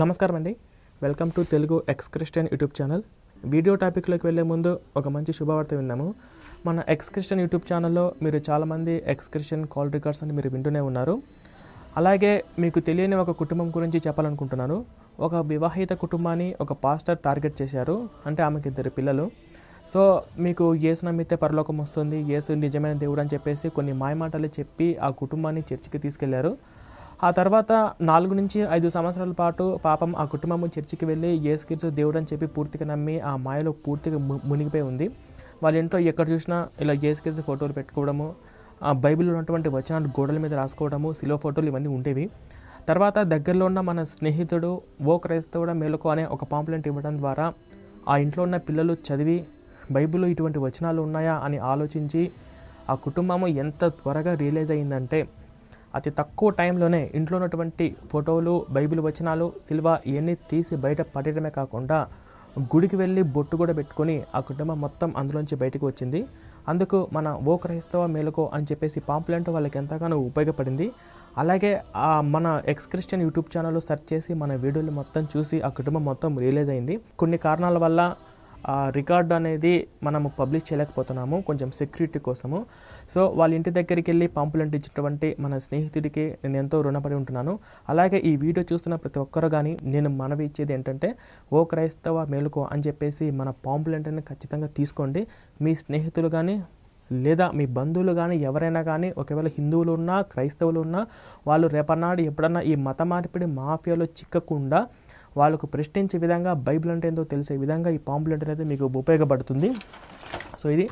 నమస్కారం అండి welcome to Telugu ex Christian YouTube channel video టాపిక్లోకి వెళ్ళే ముందు ఒక మంచి శుభవార్త విన్నాము మన ఎక్స్ క్రిస్టియన్ యూట్యూబ్ ఛానల్లో మీరు చాలామంది ఎక్స్ క్రిస్టియన్ కాల్ రికార్డ్స్ అని మీరు వింటూనే ఉన్నారు అలాగే మీకు తెలియని ఒక కుటుంబం గురించి చెప్పాలనుకుంటున్నాను ఒక వివాహిత కుటుంబాన్ని ఒక పాస్టర్ టార్గెట్ చేశారు అంటే ఆమెకి ఇద్దరు పిల్లలు సో మీకు యేసు నమ్మితే పరలోకం వస్తుంది యేసు నిజమైన దేవుడు అని చెప్పేసి కొన్ని మాయమాటలు చెప్పి ఆ కుటుంబాన్ని చర్చికి తీసుకెళ్లారు ఆ తర్వాత నాలుగు నుంచి ఐదు సంవత్సరాల పాటు పాపం ఆ కుటుంబము చర్చికి వెళ్ళి ఏసుకీర్చు దేవుడు అని చెప్పి పూర్తిగా నమ్మి ఆ మాయలో పూర్తిగా మునిగిపోయి ఉంది వాళ్ళ ఇంట్లో ఎక్కడ చూసినా ఇలా ఏసుకీర్చు ఫోటోలు పెట్టుకోవడము ఆ బైబిల్లో ఉన్నటువంటి వచనాలు గోడల మీద రాసుకోవడము సిలో ఫోటోలు ఇవన్నీ ఉండేవి తర్వాత దగ్గరలో ఉన్న మన స్నేహితుడు ఓ క్రైస్తవుడ మేలుకో అనే ఒక పాంప్లెంట్ ఇవ్వడం ద్వారా ఆ ఇంట్లో ఉన్న పిల్లలు చదివి బైబిల్లో ఇటువంటి వచనాలు ఉన్నాయా అని ఆలోచించి ఆ కుటుంబము ఎంత త్వరగా రియలైజ్ అయిందంటే అతి తక్కువ టైంలోనే ఇంట్లో ఉన్నటువంటి ఫోటోలు బైబిల్ వచనాలు సిల్వ ఇవన్నీ తీసి బయట పడేయడమే కాకుండా గుడికి వెళ్ళి బొట్టు కూడా పెట్టుకొని ఆ కుటుంబం మొత్తం అందులోంచి బయటకు వచ్చింది అందుకు మన ఓ క్రైస్తవ మేలుకో అని చెప్పేసి పాంప్లెంట్ వాళ్ళకి ఎంతగానో ఉపయోగపడింది అలాగే మన ex Christian YouTube channel search చేసి మన వీడియోలు మొత్తం చూసి ఆ కుటుంబం మొత్తం రియలైజ్ అయింది కొన్ని కారణాల వల్ల ఆ రికార్డు అనేది మనము పబ్లిష్ చేయలేకపోతున్నాము కొంచెం సెక్యూరిటీ కోసము సో వాళ్ళ ఇంటి దగ్గరికి వెళ్ళి పాంపులెంట్ ఇచ్చినటువంటి మన స్నేహితుడికి నేను ఎంతో రుణపడి ఉంటున్నాను అలాగే ఈ వీడియో చూస్తున్న ప్రతి ఒక్కరు కానీ నేను మనవి ఇచ్చేది ఏంటంటే ఓ క్రైస్తవ మేలుకో అని చెప్పేసి మన పాంపులెంట్ ఖచ్చితంగా తీసుకోండి మీ స్నేహితులు కానీ లేదా మీ బంధువులు కానీ ఎవరైనా కానీ ఒకవేళ హిందువులు ఉన్నా క్రైస్తవులు ఉన్నా వాళ్ళు రేపన్నాడు ఎప్పుడన్నా ఈ మత మార్పిడి మాఫియాలో చిక్కకుండా వాళ్ళకు ప్రశ్నించే విధంగా బైబిల్ అంటే ఏందో తెలిసే విధంగా ఈ పాంప్లెంట్ అనేది మీకు ఉపయోగపడుతుంది సో ఇది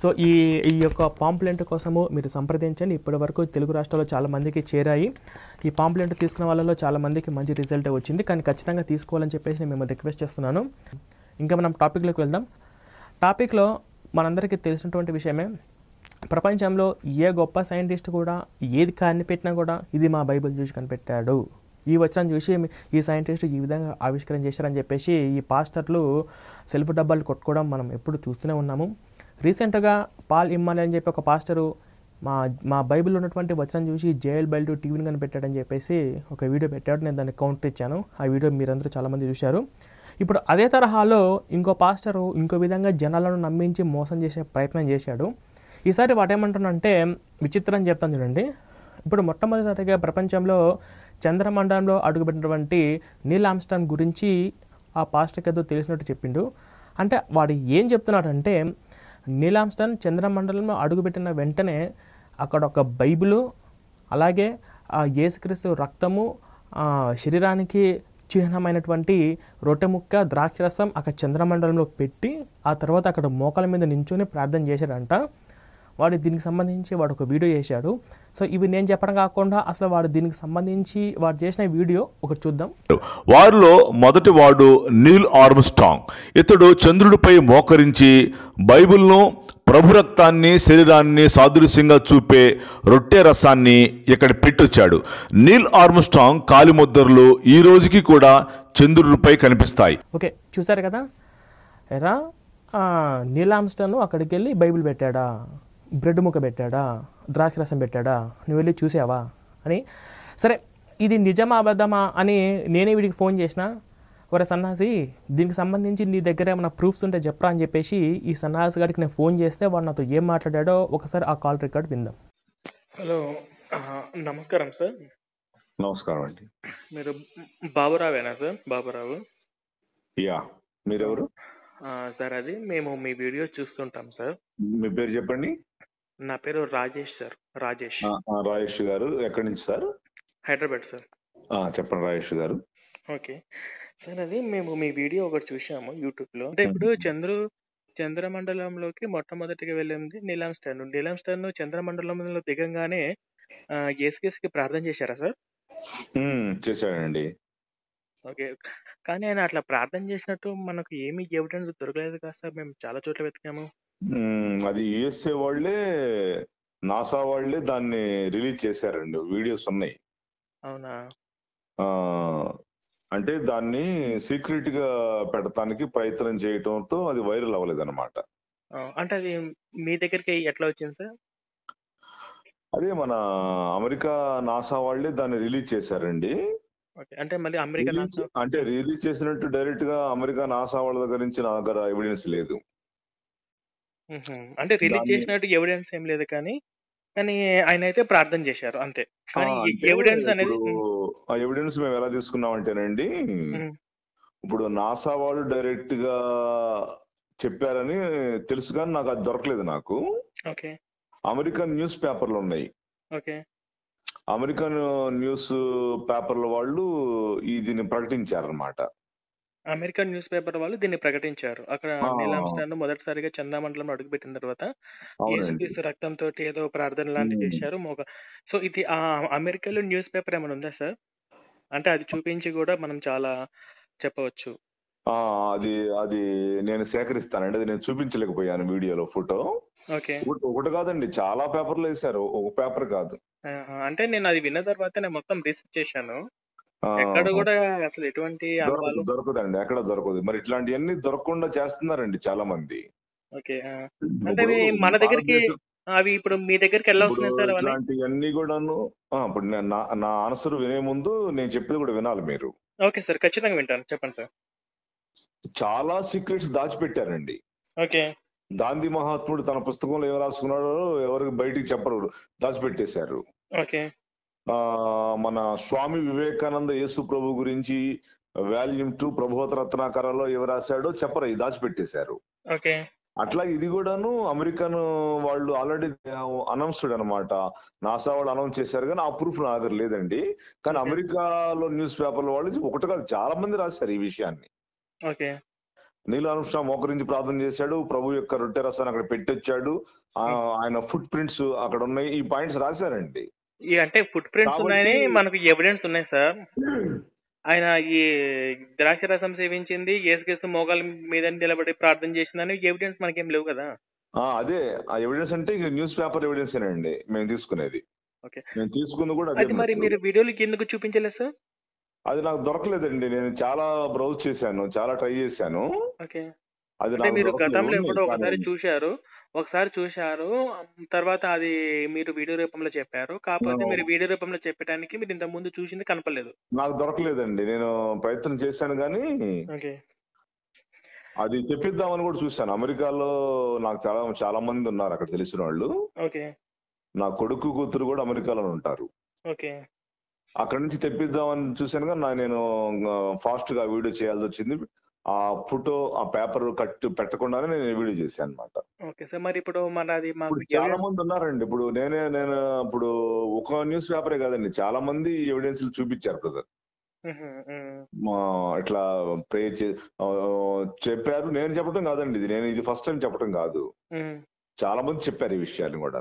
సో ఈ ఈ యొక్క పాంప్లెంట్ కోసము మీరు సంప్రదించండి ఇప్పటి వరకు తెలుగు రాష్ట్రాల్లో చాలామందికి చేరాయి ఈ పాంప్లెంట్ తీసుకున్న వాళ్ళలో చాలామందికి మంచి రిజల్ట్ వచ్చింది కానీ ఖచ్చితంగా తీసుకోవాలని చెప్పేసి నేను మిమ్మల్ని రిక్వెస్ట్ చేస్తున్నాను ఇంకా మనం టాపిక్లోకి వెళ్దాం టాపిక్లో మనందరికీ తెలిసినటువంటి విషయమే ప్రపంచంలో ఏ గొప్ప సైంటిస్ట్ కూడా ఏది కనిపెట్టినా కూడా ఇది మా బైబిల్ చూసి కనిపెట్టాడు ఈ వచనం చూసి ఈ సైంటిస్ట్ ఈ విధంగా ఆవిష్కరణ చేశారని చెప్పేసి ఈ పాస్టర్లు సెల్ఫ్ డబ్బాలు కొట్టుకోవడం మనం ఎప్పుడు చూస్తూనే ఉన్నాము రీసెంట్గా పాల్ ఇమ్మాలి అని చెప్పి ఒక పాస్టరు మా మా బైబిల్ ఉన్నటువంటి వచనం చూసి జేఎల్ బైల్ టు టీవీని కనిపెట్టాడని చెప్పేసి ఒక వీడియో పెట్టాడు నేను దాన్ని కౌంటర్ ఇచ్చాను ఆ వీడియో మీరందరూ చాలామంది చూశారు ఇప్పుడు అదే తరహాలో ఇంకో పాస్టరు ఇంకో విధంగా జనాలను నమ్మించి మోసం చేసే ప్రయత్నం చేశాడు ఈసారి అంటే విచిత్రం చెప్తాను చూడండి ఇప్పుడు మొట్టమొదటిసారిగా ప్రపంచంలో చంద్రమండలంలో అడుగుపెట్టినటువంటి నీల్ ఆమ్స్టాన్ గురించి ఆ పాస్టర్ ఏదో తెలిసినట్టు చెప్పిండు అంటే వాడు ఏం చెప్తున్నాడంటే నీల్ ఆమ్స్టాన్ చంద్రమండలంలో అడుగుపెట్టిన వెంటనే అక్కడ ఒక బైబిలు అలాగే ఆ యేసుక్రీస్తు రక్తము శరీరానికి చిహ్నమైనటువంటి రొట్టె ముక్క ద్రాక్షరసం అక్కడ చంద్రమండలంలో పెట్టి ఆ తర్వాత అక్కడ మోకాల మీద నించుని ప్రార్థన చేశాడంట వాడు దీనికి సంబంధించి వాడు ఒక వీడియో చేశాడు సో ఇవి నేను చెప్పడం కాకుండా అసలు వాడు దీనికి సంబంధించి వాడు చేసిన వీడియో ఒకటి చూద్దాం వారిలో మొదటి వాడు నీల్ ఆర్మ్ స్ట్రాంగ్ ఇతడు చంద్రుడిపై మోకరించి బైబిల్ను ప్రభు రక్తాన్ని శరీరాన్ని సాదృశ్యంగా చూపే రొట్టె రసాన్ని ఇక్కడ పెట్టొచ్చాడు నీల్ ఆర్మ్స్టాంగ్ కాలిముద్దర్లు ఈ రోజుకి కూడా చంద్రుడిపై కనిపిస్తాయి ఓకే చూసారు కదా ఎరా నీల్ ఆమ్స్టాను అక్కడికి వెళ్ళి బైబిల్ పెట్టాడా బ్రెడ్ ముక్క పెట్టాడా ద్రాక్ష రసం పెట్టాడా నువ్వు వెళ్ళి చూసావా అని సరే ఇది నిజమా అబద్ధమా అని నేనే వీడికి ఫోన్ చేసిన ఒక సన్నాసి దీనికి సంబంధించి నీ దగ్గర ఏమైనా ప్రూఫ్స్ ఉంటే చెప్పరా అని చెప్పేసి ఈ సన్నాసి గారికి నేను ఫోన్ చేస్తే వాడు నాతో ఏం మాట్లాడాడో ఒకసారి ఆ కాల్ రికార్డ్ విందాం హలో నమస్కారం సార్ నమస్కారం అండి మీరు బాబురావేనా సార్ బాబురావు యా మీరెవరు సార్ అది మేము మీ వీడియో చూస్తుంటాం సార్ మీ పేరు చెప్పండి నా పేరు రాజేష్ సార్ రాజేష్ రాజేష్ గారు ఎక్కడి నుంచి సార్ హైదరాబాద్ సార్ చెప్పండి రాజేష్ గారు ఓకే సార్ అది మేము మీ వీడియో ఒకటి చూసాము యూట్యూబ్ లో అంటే ఇప్పుడు చంద్రు చంద్రమండలంలోకి మొట్టమొదటిగా వెళ్ళింది నీలం స్టాన్ నీలం స్టాన్ చంద్రమండలంలో దిగంగానే ఏసుకేసుకి ప్రార్థన చేశారా సార్ చేశాడండి ఓకే. కానీ ఆయన అట్లా ప్రార్థన చేసినట్టు మనకు ఏమి ఎవిడెన్స్ దొరకలేదు కదా సార్. మేము చాలా చోట్ల వెతికాము. అది యుఎస్ఏ వాళ్ళే, నాసా వాళ్ళే దాన్ని రిలీజ్ చేశారండి. వీడియోస్ ఉన్నాయి. అవునా? అంటే దాన్ని సీక్రెట్‌గా పెడతానికి ప్రయత్నం చేయటంతో అది వైరల్ అవ్వలేదు అనమాట అంటే అది మీ దగ్గరికి ఎట్లా వచ్చింది సార్? అదే మన అమెరికా నాసా వాళ్ళే దాన్ని రిలీజ్ చేశారండి. ఓకే అంటే మళ్ళీ అమెరికా నాసా అంటే రిలీజ్ చేసినట్టు డైరెక్ట్ గా అమెరికా నాసా వాళ్ళ దగ్గర నుంచి నా దగ్గర ఎవిడెన్స్ లేదు అంటే రిలీజ్ చేసినట్టు ఎవిడెన్స్ ఏం లేదు కానీ కానీ ఆయన అయితే ప్రార్థన చేశారు అంతే కానీ ఎవిడెన్స్ అనేది ఆ ఎవిడెన్స్ మేము ఎలా తీసుకున్నాం అంటేనండి ఇప్పుడు నాసా వాళ్ళు డైరెక్ట్ గా చెప్పారని తెలుసు కానీ నాకు అది దొరకలేదు నాకు అమెరికన్ న్యూస్ పేపర్లు ఉన్నాయి అమెరికన్ న్యూస్ పేపర్ల వాళ్ళు ఈ దీన్ని అనమాట అమెరికన్ న్యూస్ పేపర్ వాళ్ళు దీన్ని ప్రకటించారు అక్కడ నీలాంస్టాన్ మొదటిసారిగా చందామండలం అడుగుపెట్టిన తర్వాత యేసుక్రీస్తు రక్తంతో ఏదో ప్రార్థన లాంటి చేశారు మోగ సో ఇది ఆ అమెరికాలో న్యూస్ పేపర్ ఏమైనా ఉందా సార్ అంటే అది చూపించి కూడా మనం చాలా చెప్పవచ్చు అది అది నేను సేకరిస్తానండి అది నేను చూపించలేకపోయాను వీడియోలో ఫోటో ఒకటి కాదండి చాలా పేపర్లు వేశారు ఒక పేపర్ కాదు అంటే నేను అది విన్న తర్వాత నేను మొత్తం రీసెర్చ్ చేశాను. ఎక్కడ కూడా అసలు ఎటువంటి దొరకదు. అండి దొరకదండి. ఎక్కడ దొరకదు. మరి ఇట్లాంటివన్నీ దొరకకుండా చేస్తున్నారండి చాలా మంది. ఓకే. అంటే మన దగ్గరికి అవి ఇప్పుడు మీ దగ్గరికి వెళ్ళాల్సిన సార్ ఇలాంటివన్నీ కూడాను ఇప్పుడు నా నా ఆన్సర్ వినే ముందు నేను చెప్పేది కూడా వినాలి మీరు. Okay sir. ఖచ్చితంగా వింటాను. చెప్పండి సార్. చాలా సీక్రెట్స్ దాచిపెట్టారండి. ఓకే. గాంధీ మహాత్ముడు తన పుస్తకంలో ఏమి రాసుకున్నాడో ఎవరికి బయటికి చెప్పరు. దాచిపెట్టేశారు. ఆ మన స్వామి వివేకానంద యేసు ప్రభు గురించి వాల్యూమ్ టూ ప్రభుత్వ రత్నాకరలో ఎవరు రాశాడో చెప్పరు ఇది దాచిపెట్టేశారు అట్లా ఇది కూడాను అమెరికన్ వాళ్ళు ఆల్రెడీ అనౌన్స్డ్ అనమాట నాసా వాళ్ళు అనౌన్స్ చేశారు కానీ ఆ ప్రూఫ్ నా దగ్గర లేదండి కానీ అమెరికాలో న్యూస్ పేపర్ వాళ్ళు ఒకటి కాదు చాలా మంది రాశారు ఈ విషయాన్ని నీల నీల్ అనుష్ణ మోకరించి ప్రార్థన చేశాడు ప్రభు యొక్క రొట్టె రసాన్ని అక్కడ పెట్టొచ్చాడు ఆయన ఫుట్ ప్రింట్స్ అక్కడ ఉన్నాయి ఈ పాయింట్స్ రాశారండి ఈ అంటే ఫుట్ ప్రింట్స్ ఉన్నాయని మనకు ఎవిడెన్స్ ఉన్నాయి సార్ ఆయన ఈ ద్రాక్ష రసం సేవించింది ఏసుకేసు మోగాల మీద నిలబడి ప్రార్థన చేసిందని ఎవిడెన్స్ మనకేం లేవు కదా అదే ఆ ఎవిడెన్స్ అంటే న్యూస్ పేపర్ ఎవిడెన్స్ అండి మేము తీసుకునేది ఓకే తీసుకుంది కూడా అది మరి మీరు వీడియోలు ఎందుకు చూపించలేదు సార్ అది నాకు దొరకలేదండి నేను చాలా బ్రౌజ్ చేశాను చాలా ట్రై చేశాను ఓకే అది మీరు గతంలో ఎప్పుడో ఒకసారి చూశారు. ఒకసారి చూశారు. తర్వాత అది మీరు వీడియో రూపంలో చెప్పారు. కాకపోతే మీరు వీడియో రూపంలో చెప్పడానికి మీరు ముందు చూసింది కనపడలేదు. నాకు దొరకలేదండి. నేను ప్రయత్నం చేశాను గానీ అది చెప్పిద్దామని కూడా చూశాను. అమెరికాలో నాకు చాలా చాలా ఉన్నారు అక్కడ తెలిసిన ఓకే. నా కొడుకు, కూతురు కూడా అమెరికాలో ఉంటారు. ఓకే. నుంచి తెప్పిద్దామని చూశాను కానీ నేను ఫాస్ట్ గా వీడియో చేయాల్సి వచ్చింది ఆ ఫోటో ఆ పేపర్ కట్టు పెట్టకుండానే నేను వీడియో చేశాను అనమాట చాలా మంది ఉన్నారండి ఇప్పుడు నేనే నేను ఇప్పుడు ఒక న్యూస్ పేపరే కాదండి చాలా మంది ఎవిడెన్స్ చూపించారు ప్రజలు ఇట్లా ప్రే చెప్పారు నేను చెప్పడం కాదండి ఇది నేను ఇది ఫస్ట్ టైం చెప్పడం కాదు చాలా మంది చెప్పారు ఈ విషయాన్ని కూడా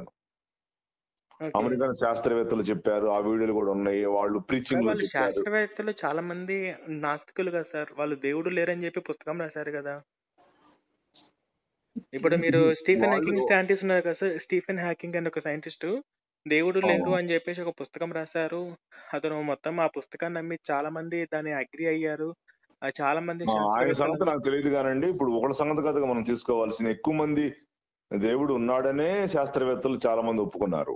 అమెరికన్ శాస్త్రవేత్తలు చెప్పారు ఆ వీడియోలు కూడా ఉన్నాయి వాళ్ళు ప్రీచింగ్ వాళ్ళు శాస్త్రవేత్తలు చాలా మంది నాస్తికులు కదా సార్ వాళ్ళు దేవుడు లేరని చెప్పి పుస్తకం రాశారు కదా ఇప్పుడు మీరు స్టీఫెన్ హ్యాకింగ్ స్టాంటిస్ ఉన్నారు కదా సార్ స్టీఫెన్ హ్యాకింగ్ అని ఒక సైంటిస్ట్ దేవుడు లేడు అని చెప్పేసి ఒక పుస్తకం రాశారు అతను మొత్తం ఆ పుస్తకాన్ని నమ్మి చాలా మంది దాన్ని అగ్రి అయ్యారు చాలా మంది ఆయన సంగతి నాకు తెలియదు కానండి ఇప్పుడు ఒకళ్ళ సంగతి కదా మనం తీసుకోవాల్సింది ఎక్కువ మంది దేవుడు ఉన్నాడనే శాస్త్రవేత్తలు చాలా మంది ఒప్పుకున్నారు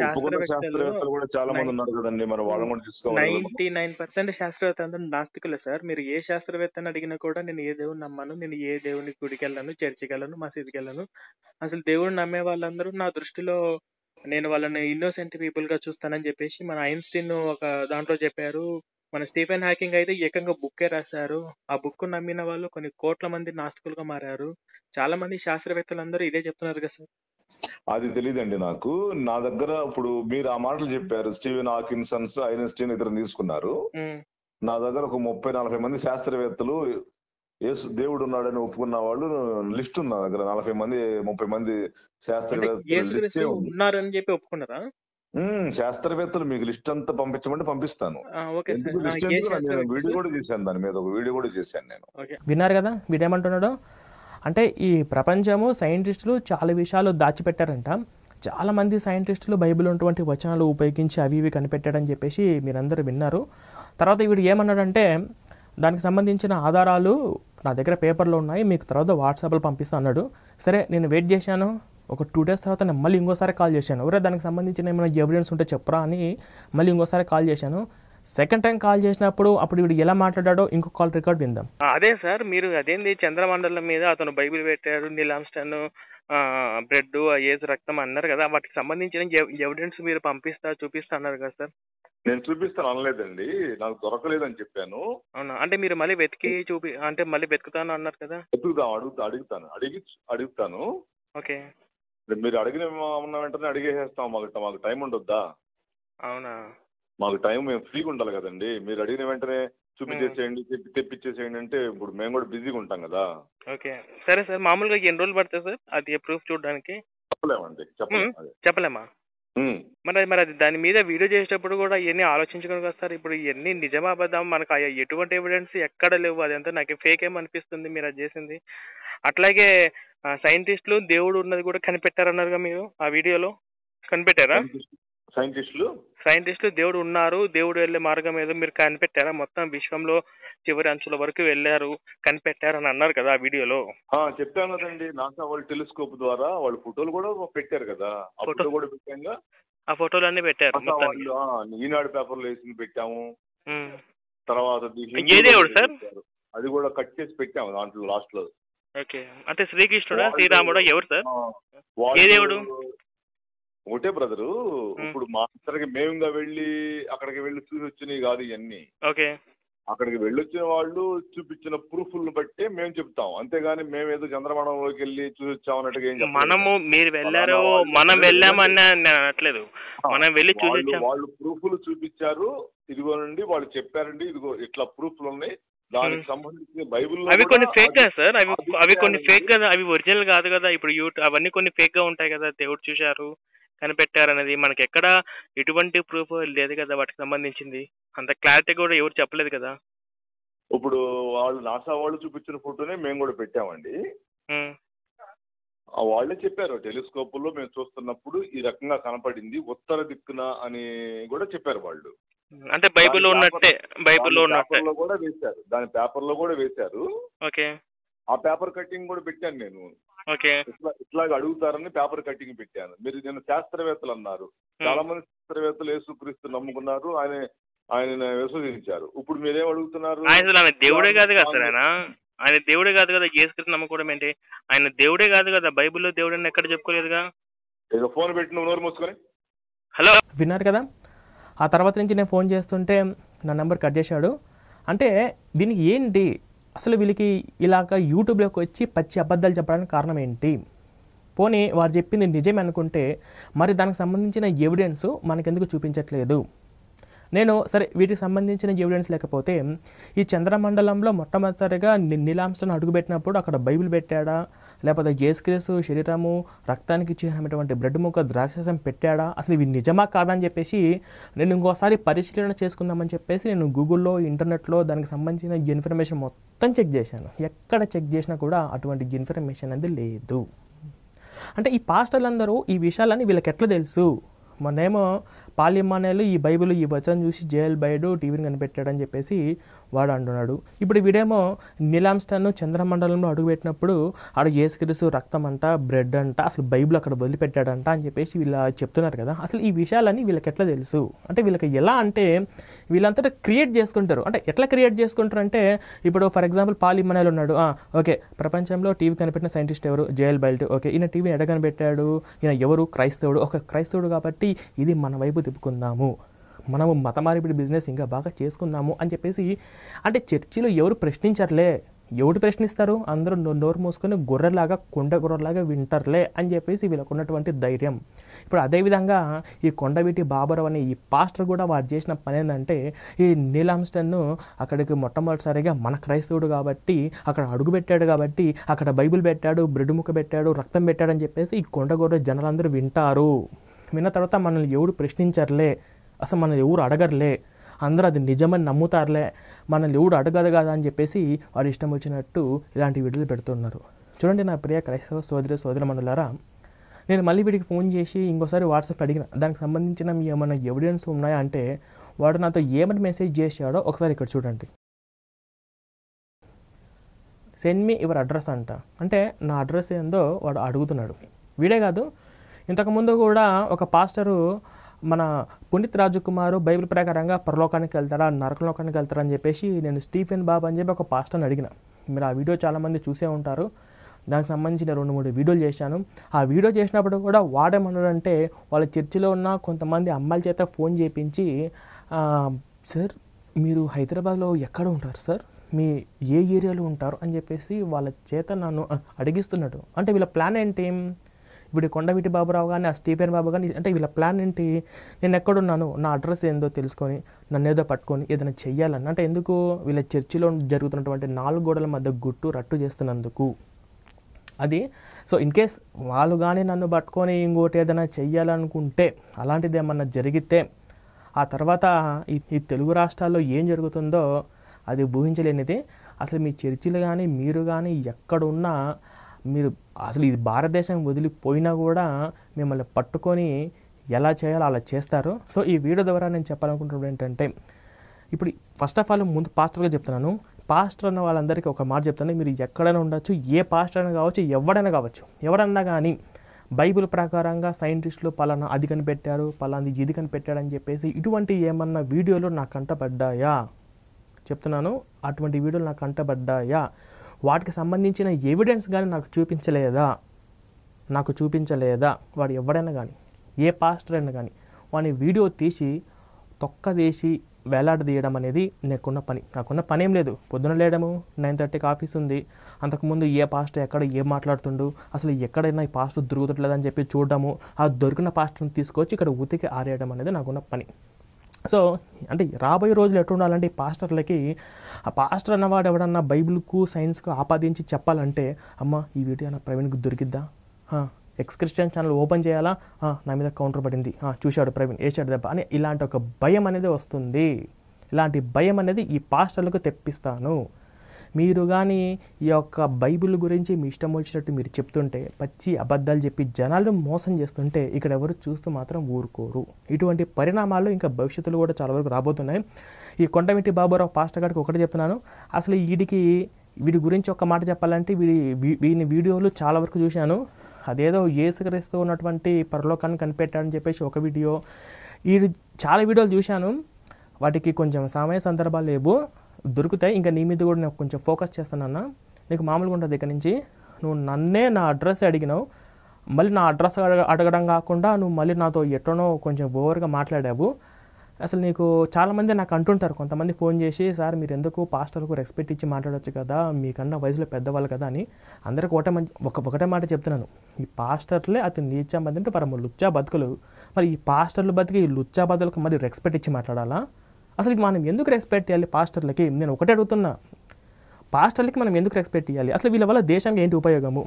శాస్త్రవేత్తలు కూడా చాలా మంది ఉన్నారు కదండి మరి కూడా చూసుకోవాలి నైన్టీ నైన్ పర్సెంట్ శాస్త్రవేత్త అందరూ నాస్తికులే సార్ మీరు ఏ శాస్త్రవేత్తని అడిగినా కూడా నేను ఏ దేవుని నమ్మను నేను ఏ దేవుని గుడికి వెళ్ళను చర్చికి వెళ్ళను వెళ్ళను అసలు దేవుడు నమ్మే వాళ్ళందరూ నా దృష్టిలో నేను వాళ్ళని ఇన్నోసెంట్ పీపుల్ గా చూస్తానని చెప్పేసి మన ఐన్స్టీన్ ఒక దాంట్లో చెప్పారు మన స్టీఫెన్ హ్యాకింగ్ అయితే ఏకంగా బుక్కే రాశారు ఆ బుక్ నమ్మిన వాళ్ళు కొన్ని కోట్ల మంది నాస్తికులుగా మారారు చాలా మంది శాస్త్రవేత్తలందరూ ఇదే చెప్తున్నారు కదా సార్ అది తెలియదండి నాకు నా దగ్గర ఇప్పుడు మీరు ఆ మాటలు చెప్పారు స్టీవెన్ ఆకిన్సన్స్ ఐన్స్టీన్ ఇద్దరు తీసుకున్నారు నా దగ్గర ఒక ముప్పై నలభై మంది శాస్త్రవేత్తలు యేసు దేవుడు ఉన్నాడని ఒప్పుకున్న వాళ్ళు లిస్ట్ ఉంది నా దగ్గర నలభై మంది ముప్పై మంది శాస్త్రవేత్తలు ఉన్నారని చెప్పి ఒప్పుకున్నారా శాస్త్రవేత్తలు మీకు లిస్ట్ అంతా పంపించమంటే పంపిస్తాను వీడియో కూడా దాని మీద ఒక వీడియో కూడా చేశాను నేను విన్నారు కదా వీడేమంటున్నాడు అంటే ఈ ప్రపంచము సైంటిస్టులు చాలా విషయాలు దాచిపెట్టారంట మంది సైంటిస్టులు బైబిల్ ఉన్నటువంటి వచనాలు ఉపయోగించి అవి ఇవి కనిపెట్టాడని చెప్పేసి మీరందరూ విన్నారు తర్వాత వీడు ఏమన్నాడంటే దానికి సంబంధించిన ఆధారాలు నా దగ్గర పేపర్లో ఉన్నాయి మీకు తర్వాత వాట్సాప్లో పంపిస్తా అన్నాడు సరే నేను వెయిట్ చేశాను ఒక టూ డేస్ తర్వాత నేను మళ్ళీ ఇంకోసారి కాల్ చేశాను ఎవరే దానికి సంబంధించిన ఏమైనా ఎవిడెన్స్ ఉంటే చెప్పరా అని మళ్ళీ ఇంకోసారి కాల్ చేశాను సెకండ్ టైం కాల్ చేసినప్పుడు అప్పుడు వీడు ఎలా మాట్లాడాడో ఇంకో కాల్ రికార్డ్ విందాం అదే సార్ మీరు అదేంది చంద్రమండలం మీద అతను బైబిల్ పెట్టాడు నీలాంస్టన్ బ్రెడ్ ఏజ్ రక్తం అన్నారు కదా వాటికి సంబంధించిన ఎవిడెన్స్ మీరు పంపిస్తా చూపిస్తా అన్నారు కదా సార్ నేను చూపిస్తాను అనలేదండి నాకు దొరకలేదని చెప్పాను అవునా అంటే మీరు మళ్ళీ వెతికి చూపి అంటే మళ్ళీ వెతుకుతాను అన్నారు కదా వెతుకుతాం అడుగుతాను అడిగి అడుగుతాను ఓకే మీరు అడిగిన ఉన్న వెంటనే అడిగేసేస్తాం మాకు మాకు టైం ఉండద్దా అవునా మాకు టైం మేము ఫ్రీగా ఉండాలి కదండి మీరు అడిగిన వెంటనే చూపించేసేయండి తెప్పించేసేయండి అంటే ఇప్పుడు మేము కూడా బిజీగా ఉంటాం కదా ఓకే సరే సార్ మామూలుగా ఎన్ని రోజులు పడుతుంది సార్ అది ప్రూఫ్ చూడడానికి చెప్పలేమండి చెప్పలేము చెప్పలేమా మరి మరి అది దాని మీద వీడియో చేసేటప్పుడు కూడా ఇవన్నీ ఆలోచించుకుని సార్ ఇప్పుడు ఇవన్నీ నిజమా అబద్ధం మనకు ఎటువంటి ఎవిడెన్స్ ఎక్కడ లేవు అదంతా నాకు ఫేక్ ఏమనిపిస్తుంది మీరు అది చేసింది అట్లాగే సైంటిస్టులు దేవుడు ఉన్నది కూడా కనిపెట్టారన్నారుగా మీరు ఆ వీడియోలో కనిపెట్టారా సైంటిస్టులు సైంటిస్టులు దేవుడు ఉన్నారు దేవుడు వెళ్ళే మార్గం ఏదో మీరు కనిపెట్టారా మొత్తం విశ్వంలో చివరి అంచుల వరకు వెళ్ళారు కనిపెట్టారు అని అన్నారు కదా ఆ వీడియోలో చెప్పాను కదండి నాసా వాళ్ళు టెలిస్కోప్ ద్వారా వాళ్ళు ఫోటోలు కూడా పెట్టారు కదా ఫోటో కూడా పెట్టాము ఆ ఫోటోలు అన్ని పెట్టారు ఈనాడు పేపర్ వేసి పెట్టాము తర్వాత ఏ దేవుడు సార్ అది కూడా కట్ చేసి పెట్టాము దాంట్లో లాస్ట్ లో ఓకే అంటే శ్రీకృష్ణుడా శ్రీరాముడు ఎవరు సార్ ఏ దేవుడు ఒకటే బ్రదరు ఇప్పుడు మా అందరికి మేముగా వెళ్ళి అక్కడికి వెళ్ళి చూసి వచ్చినవి కాదు ఇవన్నీ ఓకే అక్కడికి వెళ్ళొచ్చిన వాళ్ళు చూపించిన ప్రూఫ్లను బట్టి మేము చెప్తాం అంతేగాని మేము ఏదో చంద్రమణంలోకి వెళ్ళి చూసి అన్నట్టుగా ఏం మనము మీరు వెళ్ళారు మనం వెళ్ళామని నేను అనట్లేదు మనం వెళ్ళి చూసి వాళ్ళు ప్రూఫ్లు చూపించారు ఇదిగో నుండి వాళ్ళు చెప్పారండి ఇదిగో ఇట్లా ప్రూఫ్లు ఉన్నాయి దానికి సంబంధించిన బైబిల్ అవి కొన్ని ఫేక్ గా సార్ అవి అవి కొన్ని ఫేక్ కదా అవి ఒరిజినల్ కాదు కదా ఇప్పుడు యూట్యూబ్ అవన్నీ కొన్ని ఫేక్ గా ఉంటాయి కదా దేవుడు చూశారు కనిపెట్టారు అనేది మనకి ఎక్కడ ఎటువంటి ప్రూఫ్ లేదు కదా వాటికి సంబంధించింది అంత క్లారిటీ కూడా ఎవరు చెప్పలేదు కదా ఇప్పుడు వాళ్ళు నాసా వాళ్ళు చూపించిన ఫోటోనే మేము కూడా పెట్టామండి వాళ్ళే చెప్పారు టెలిస్కోప్ లో మేము చూస్తున్నప్పుడు ఈ రకంగా కనపడింది ఉత్తర దిక్కున అని కూడా చెప్పారు వాళ్ళు అంటే బైబిల్లో ఉన్నట్టే బైబిల్లో కూడా వేశారు దాని పేపర్ లో కూడా వేశారు ఓకే ఆ పేపర్ కట్టింగ్ కూడా పెట్టాను నేను ఓకే ఇట్లా అడుగుతారని పేపర్ కట్టింగ్ పెట్టాను మీరు నేను శాస్త్రవేత్తలు అన్నారు చాలా మంది శాస్త్రవేత్తలు యేసుక్రీస్తు నమ్ముకున్నారు ఆయన ఆయన విశ్వసించారు ఇప్పుడు మీరేం అడుగుతున్నారు ఆయన దేవుడే కాదు కదా సార్ ఆయన ఆయన దేవుడే కాదు కదా యేసుక్రీస్తు నమ్మకూడదు ఏంటి ఆయన దేవుడే కాదు కదా బైబిల్లో దేవుడని ఎక్కడ చెప్పుకోలేదుగా ఫోన్ పెట్టిన నువ్వు నోరు మూసుకొని హలో విన్నారు కదా ఆ తర్వాత నుంచి నేను ఫోన్ చేస్తుంటే నా నెంబర్ కట్ చేశాడు అంటే దీనికి ఏంటి అసలు వీళ్ళకి ఇలాగ యూట్యూబ్లోకి వచ్చి పచ్చి అబద్ధాలు చెప్పడానికి కారణం ఏంటి పోనీ వారు చెప్పింది నిజమే అనుకుంటే మరి దానికి సంబంధించిన ఎవిడెన్స్ మనకెందుకు చూపించట్లేదు నేను సరే వీటికి సంబంధించిన ఎవిడెన్స్ లేకపోతే ఈ చంద్రమండలంలో మొట్టమొదటిసారిగా నీలాంశను అడుగుపెట్టినప్పుడు అక్కడ బైబిల్ పెట్టాడా లేకపోతే జేస్క్రేసు శరీరము రక్తానికి చేరినటువంటి బ్రెడ్ ముక్క ద్రాక్షసం పెట్టాడా అసలు ఇవి నిజమా కాదని చెప్పేసి నేను ఇంకోసారి పరిశీలన చేసుకుందామని చెప్పేసి నేను గూగుల్లో ఇంటర్నెట్లో దానికి సంబంధించిన ఇన్ఫర్మేషన్ మొత్తం చెక్ చేశాను ఎక్కడ చెక్ చేసినా కూడా అటువంటి ఇన్ఫర్మేషన్ అనేది లేదు అంటే ఈ పాస్టర్లందరూ ఈ విషయాలని వీళ్ళకి ఎట్లా తెలుసు మొన్నేమో పాలిమ్మానేలు ఈ బైబిల్ ఈ వచనం చూసి జేఎల్ బైడు టీవీని కనిపెట్టాడని చెప్పేసి వాడు అంటున్నాడు ఇప్పుడు వీడేమో నీలాంస్టన్ చంద్రమండలంలో అడుగుపెట్టినప్పుడు ఆడ ఏసుక్రీసు రక్తం అంట బ్రెడ్ అంట అసలు బైబిల్ అక్కడ వదిలిపెట్టాడంట అని చెప్పేసి వీళ్ళ చెప్తున్నారు కదా అసలు ఈ విషయాలన్నీ వీళ్ళకి ఎట్లా తెలుసు అంటే వీళ్ళకి ఎలా అంటే వీళ్ళంతా క్రియేట్ చేసుకుంటారు అంటే ఎట్లా క్రియేట్ చేసుకుంటారు అంటే ఇప్పుడు ఫర్ ఎగ్జాంపుల్ పాలిమ్మనేలు ఉన్నాడు ఓకే ప్రపంచంలో టీవీ కనిపెట్టిన సైంటిస్ట్ ఎవరు జేఎల్ బైల్ట్ ఓకే ఈయన టీవీ ఎడ కనిపెట్టాడు ఈయన ఎవరు క్రైస్తవుడు ఒక క్రైస్తవుడు కాబట్టి కాబట్టి ఇది మన వైపు తిప్పుకుందాము మనము మత మార్పిడి బిజినెస్ ఇంకా బాగా చేసుకుందాము అని చెప్పేసి అంటే చర్చిలో ఎవరు ప్రశ్నించర్లే ఎవడు ప్రశ్నిస్తారు అందరూ నోరు మూసుకొని గొర్రెలాగా కొండ గుర్రలాగా వింటర్లే అని చెప్పేసి వీళ్ళకు ఉన్నటువంటి ధైర్యం ఇప్పుడు అదేవిధంగా ఈ కొండవీటి బాబరావు అనే ఈ పాస్టర్ కూడా వారు చేసిన పని ఏంటంటే ఈ నీలాంస్టన్ను అక్కడికి మొట్టమొదటిసారిగా మన క్రైస్తవుడు కాబట్టి అక్కడ అడుగు పెట్టాడు కాబట్టి అక్కడ బైబిల్ పెట్టాడు బ్రెడ్ ముక్క పెట్టాడు రక్తం పెట్టాడు అని చెప్పేసి ఈ కొండ జనాలందరూ వింటారు విన్న తర్వాత మనల్ని ఎవరు ప్రశ్నించర్లే అసలు మనల్ని ఎవరు అడగరులే అందరూ అది నిజమని నమ్ముతారులే మనల్ని ఎవడు అడగదు కదా అని చెప్పేసి వాడు ఇష్టం వచ్చినట్టు ఇలాంటి వీడియోలు పెడుతున్నారు చూడండి నా ప్రియ క్రైస్తవ సోదరి సోదరి మనులారా నేను మళ్ళీ వీడికి ఫోన్ చేసి ఇంకోసారి వాట్సాప్ అడిగిన దానికి సంబంధించిన ఏమైనా ఎవిడెన్స్ ఉన్నాయా అంటే వాడు నాతో ఏమని మెసేజ్ చేశాడో ఒకసారి ఇక్కడ చూడండి సెండ్ మీ యువర్ అడ్రస్ అంట అంటే నా అడ్రస్ ఏందో వాడు అడుగుతున్నాడు వీడే కాదు ఇంతకుముందు కూడా ఒక పాస్టరు మన పునీత్ రాజకుమారు బైబిల్ ప్రకారంగా పరలోకానికి వెళ్తారా నరకలోకానికి వెళ్తారా అని చెప్పేసి నేను స్టీఫెన్ బాబు అని చెప్పి ఒక పాస్టర్ని అడిగిన మీరు ఆ వీడియో చాలామంది చూసే ఉంటారు దానికి సంబంధించిన రెండు మూడు వీడియోలు చేశాను ఆ వీడియో చేసినప్పుడు కూడా వాడేమన్నాడంటే వాళ్ళ చర్చిలో ఉన్న కొంతమంది అమ్మాయిల చేత ఫోన్ చేయించి సార్ మీరు హైదరాబాద్లో ఎక్కడ ఉంటారు సార్ మీ ఏ ఏరియాలో ఉంటారు అని చెప్పేసి వాళ్ళ చేత నన్ను అడిగిస్తున్నాడు అంటే వీళ్ళ ప్లాన్ ఏంటి వీడు కొండవీటి బాబురావు కానీ ఆ స్టీఫెన్ బాబు కానీ అంటే వీళ్ళ ప్లాన్ ఏంటి నేను ఎక్కడున్నాను నా అడ్రస్ ఏందో తెలుసుకొని నన్ను ఏదో పట్టుకొని ఏదైనా చెయ్యాలని అంటే ఎందుకు వీళ్ళ చర్చిలో జరుగుతున్నటువంటి నాలుగు గోడల మధ్య గుట్టు రట్టు చేస్తున్నందుకు అది సో ఇన్ కేస్ వాళ్ళు కానీ నన్ను పట్టుకొని ఇంకోటి ఏదైనా చెయ్యాలనుకుంటే అలాంటిది ఏమన్నా జరిగితే ఆ తర్వాత ఈ తెలుగు రాష్ట్రాల్లో ఏం జరుగుతుందో అది ఊహించలేనిది అసలు మీ చర్చిలు కానీ మీరు కానీ ఎక్కడున్నా మీరు అసలు ఇది భారతదేశం వదిలిపోయినా కూడా మిమ్మల్ని పట్టుకొని ఎలా చేయాలో అలా చేస్తారు సో ఈ వీడియో ద్వారా నేను చెప్పాలనుకుంటున్నప్పుడు ఏంటంటే ఇప్పుడు ఫస్ట్ ఆఫ్ ఆల్ ముందు పాస్టర్గా చెప్తున్నాను పాస్టర్ అన్న వాళ్ళందరికీ ఒక మాట చెప్తాను మీరు ఎక్కడైనా ఉండొచ్చు ఏ పాస్టర్ అయినా కావచ్చు ఎవడైనా కావచ్చు ఎవడన్నా కానీ బైబిల్ ప్రకారంగా సైంటిస్టులు పలానా అది కనిపెట్టారు పలాంది ఇది కనిపెట్టాడని చెప్పేసి ఇటువంటి ఏమన్నా వీడియోలు నాకు కంటపడ్డాయా చెప్తున్నాను అటువంటి వీడియోలు నాకు కంటపడ్డాయా వాటికి సంబంధించిన ఎవిడెన్స్ కానీ నాకు చూపించలేదా నాకు చూపించలేదా వాడు ఎవడైనా కానీ ఏ పాస్టర్ అయినా కానీ వాని వీడియో తీసి తొక్కదేసి వేలాడదీయడం అనేది నాకున్న పని నాకున్న పని ఏం లేదు పొద్దున లేయడము నైన్ థర్టీకి ఆఫీస్ ఉంది అంతకుముందు ఏ పాస్టర్ ఎక్కడ ఏం మాట్లాడుతుండు అసలు ఎక్కడైనా ఈ పాస్టర్ దొరుకుతట్లేదని చెప్పి చూడడము ఆ దొరికిన పాస్టర్ని తీసుకొచ్చి ఇక్కడ ఉతికి ఆరేయడం అనేది నాకున్న పని సో అంటే రాబోయే రోజులు ఎట్టుండాలంటే ఈ పాస్టర్లకి ఆ పాస్టర్ అన్నవాడు ఎవడన్నా బైబిల్కు సైన్స్కు ఆపాదించి చెప్పాలంటే అమ్మ ఈ వీడియో నా ప్రవీణ్కి దొరికిద్దా ఎక్స్ క్రిస్టియన్ ఛానల్ ఓపెన్ చేయాలా నా మీద కౌంటర్ పడింది చూశాడు ప్రవీణ్ వేసాడు దెబ్బ అని ఇలాంటి ఒక భయం అనేది వస్తుంది ఇలాంటి భయం అనేది ఈ పాస్టర్లకు తెప్పిస్తాను మీరు కానీ ఈ యొక్క బైబిల్ గురించి మీ ఇష్టం వచ్చినట్టు మీరు చెప్తుంటే పచ్చి అబద్ధాలు చెప్పి జనాలను మోసం చేస్తుంటే ఇక్కడ ఎవరు చూస్తూ మాత్రం ఊరుకోరు ఇటువంటి పరిణామాలు ఇంకా భవిష్యత్తులో కూడా చాలా వరకు రాబోతున్నాయి ఈ కొండమిట్టి బాబురావు పాస్టర్ గారికి ఒకటి చెప్తున్నాను అసలు వీడికి వీడి గురించి ఒక మాట చెప్పాలంటే వీడి వీని వీడియోలు చాలా వరకు చూశాను అదేదో ఏసుకరిస్తూ ఉన్నటువంటి పరలోకాన్ని కనిపెట్టాడని చెప్పేసి ఒక వీడియో వీడు చాలా వీడియోలు చూశాను వాటికి కొంచెం సమయ సందర్భాలు లేవు దొరుకుతాయి ఇంకా నీ మీద కూడా నేను కొంచెం ఫోకస్ చేస్తానన్న నీకు మామూలుగా ఉంటుంది ఇక్కడ నుంచి నువ్వు నన్నే నా అడ్రస్ అడిగినావు మళ్ళీ నా అడ్రస్ అడగడం కాకుండా నువ్వు మళ్ళీ నాతో ఎట్టనో కొంచెం ఓవర్గా మాట్లాడావు అసలు నీకు చాలామంది నాకు అంటుంటారు కొంతమంది ఫోన్ చేసి సార్ మీరు ఎందుకు పాస్టర్లకు రెస్పెక్ట్ ఇచ్చి మాట్లాడొచ్చు కదా మీకన్నా వయసులో పెద్దవాళ్ళు కదా అని అందరికి ఒకటే మంచి ఒక ఒకటే మాట చెప్తున్నాను ఈ పాస్టర్లే అతను నీచా అంటే మరి లుచ్చా బతుకులు మరి ఈ పాస్టర్లు బతికి ఈ లుచ్చా బతులకు మరి రెస్పెక్ట్ ఇచ్చి మాట్లాడాలా అసలు మనం ఎందుకు రెస్పెక్ట్ చేయాలి పాస్టర్లకి నేను ఒకటే అడుగుతున్నా పాస్టర్లకి మనం ఎందుకు రెస్పెక్ట్ ఇవ్వాలి అసలు వీళ్ళ వల్ల దేశంకి ఏంటి ఉపయోగము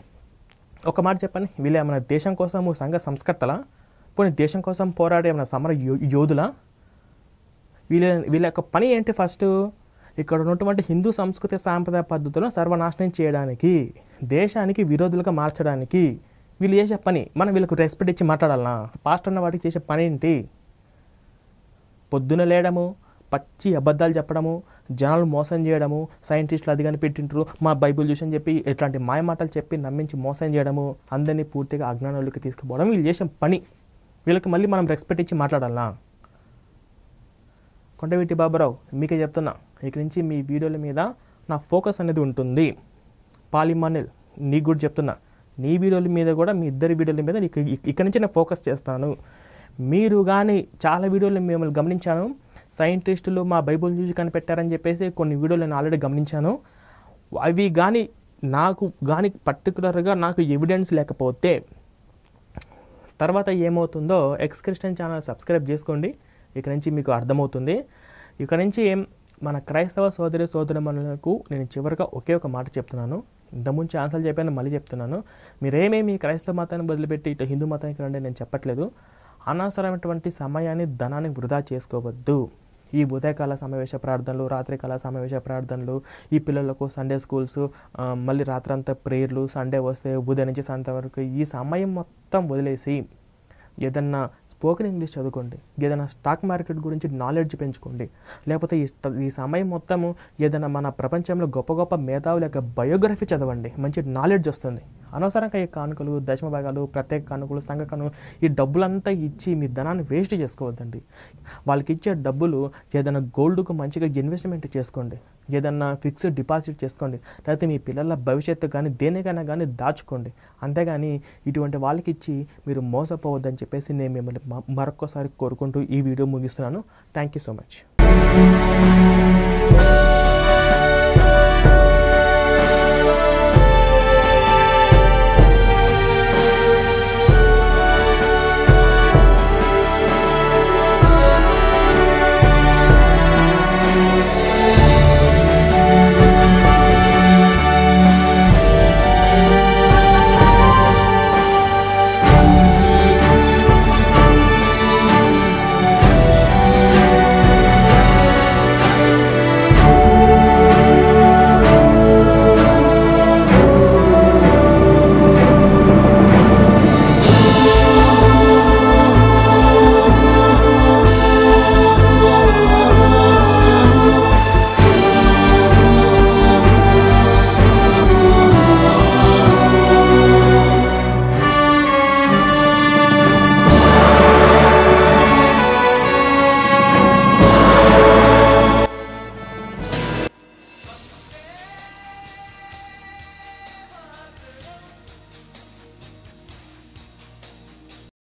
ఒక మాట చెప్పండి వీళ్ళు ఏమైనా దేశం కోసము సంఘ సంస్కర్తల పోనీ దేశం కోసం పోరాడే ఏమైనా సమర యోధుల వీళ్ళ వీళ్ళ యొక్క పని ఏంటి ఫస్ట్ ఇక్కడ ఉన్నటువంటి హిందూ సంస్కృతి సాంప్రదాయ పద్ధతులను సర్వనాశనం చేయడానికి దేశానికి విరోధులుగా మార్చడానికి వీళ్ళు చేసే పని మనం వీళ్ళకు రెస్పెక్ట్ ఇచ్చి మాట్లాడాలనా పాస్టర్ ఉన్న వాటికి చేసే పని ఏంటి పొద్దున లేడము పచ్చి అబద్ధాలు చెప్పడము జనాలు మోసం చేయడము సైంటిస్టులు అది కానీ పెట్టింటారు మా బైబుల్ చూసి అని చెప్పి ఇట్లాంటి మాయ మాటలు చెప్పి నమ్మించి మోసం చేయడము అందరినీ పూర్తిగా అజ్ఞానంలోకి తీసుకుపోవడం వీళ్ళు చేసిన పని వీళ్ళకి మళ్ళీ మనం రెస్పెక్ట్ ఇచ్చి మాట్లాడాలా కొండవీటి బాబురావు మీకే చెప్తున్నా ఇక నుంచి మీ వీడియోల మీద నా ఫోకస్ అనేది ఉంటుంది పాలిమానిల్ నీకు కూడా చెప్తున్నా నీ వీడియోల మీద కూడా మీ ఇద్దరి వీడియోల మీద ఇక్కడి నుంచి నేను ఫోకస్ చేస్తాను మీరు కానీ చాలా వీడియోలు మిమ్మల్ని గమనించాను సైంటిస్టులు మా బైబుల్ చూసి కనిపెట్టారని చెప్పేసి కొన్ని వీడియోలు నేను ఆల్రెడీ గమనించాను అవి కానీ నాకు కానీ పర్టికులర్గా నాకు ఎవిడెన్స్ లేకపోతే తర్వాత ఏమవుతుందో క్రిస్టియన్ ఛానల్ సబ్స్క్రైబ్ చేసుకోండి ఇక్కడ నుంచి మీకు అర్థమవుతుంది ఇక నుంచి మన క్రైస్తవ సోదరి సోదరులకు నేను చివరిగా ఒకే ఒక మాట చెప్తున్నాను ఇంతకుముందు ఆన్సర్ చెప్పాను మళ్ళీ చెప్తున్నాను మీరేమేమి క్రైస్తవ మతాన్ని వదిలిపెట్టి ఇటు హిందూ మతానికి రండి నేను చెప్పట్లేదు అనవసరమైనటువంటి సమయాన్ని ధనాన్ని వృధా చేసుకోవద్దు ఈ ఉదయకాల సమావేశ ప్రార్థనలు రాత్రికాల సమావేశ ప్రార్థనలు ఈ పిల్లలకు సండే స్కూల్స్ మళ్ళీ రాత్రంతా ప్రేయర్లు సండే వస్తే ఉదయం నుంచి సంత వరకు ఈ సమయం మొత్తం వదిలేసి ఏదన్నా స్పోకెన్ ఇంగ్లీష్ చదువుకోండి ఏదైనా స్టాక్ మార్కెట్ గురించి నాలెడ్జ్ పెంచుకోండి లేకపోతే ఈ ఈ సమయం మొత్తము ఏదైనా మన ప్రపంచంలో గొప్ప గొప్ప మేధావుల యొక్క బయోగ్రఫీ చదవండి మంచి నాలెడ్జ్ వస్తుంది అనవసరంగా ఈ కానుకలు దశమ భాగాలు ప్రత్యేక కానుకలు సంఘ కానుకలు ఈ డబ్బులంతా ఇచ్చి మీ ధనాన్ని వేస్ట్ చేసుకోవద్దండి వాళ్ళకి ఇచ్చే డబ్బులు ఏదైనా గోల్డ్కు మంచిగా ఇన్వెస్ట్మెంట్ చేసుకోండి ఏదన్నా ఫిక్స్డ్ డిపాజిట్ చేసుకోండి లేకపోతే మీ పిల్లల భవిష్యత్తు కానీ దేనికైనా కానీ దాచుకోండి అంతేగాని ఇటువంటి వాళ్ళకి ఇచ్చి మీరు మోసపోవద్దని చెప్పేసి నేను మిమ్మల్ని మరొకసారి కోరుకుంటూ ఈ వీడియో ముగిస్తున్నాను థ్యాంక్ యూ సో మచ్